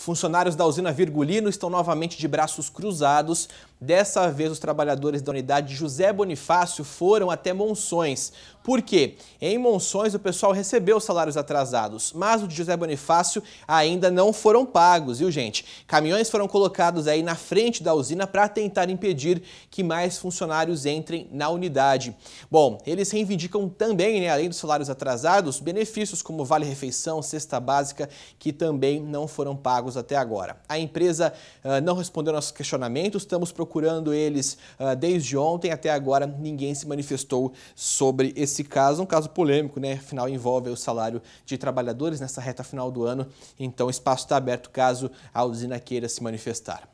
Funcionários da usina Virgulino estão novamente de braços cruzados Dessa vez, os trabalhadores da unidade José Bonifácio foram até Monções. Por quê? Em Monções, o pessoal recebeu salários atrasados, mas o de José Bonifácio ainda não foram pagos, viu, gente? Caminhões foram colocados aí na frente da usina para tentar impedir que mais funcionários entrem na unidade. Bom, eles reivindicam também, né, além dos salários atrasados, benefícios como vale-refeição, cesta básica, que também não foram pagos até agora. A empresa uh, não respondeu nossos questionamentos, estamos procurando procurando eles uh, desde ontem, até agora ninguém se manifestou sobre esse caso, um caso polêmico, né? Afinal, envolve o salário de trabalhadores nessa reta final do ano, então o espaço está aberto caso a usina queira se manifestar.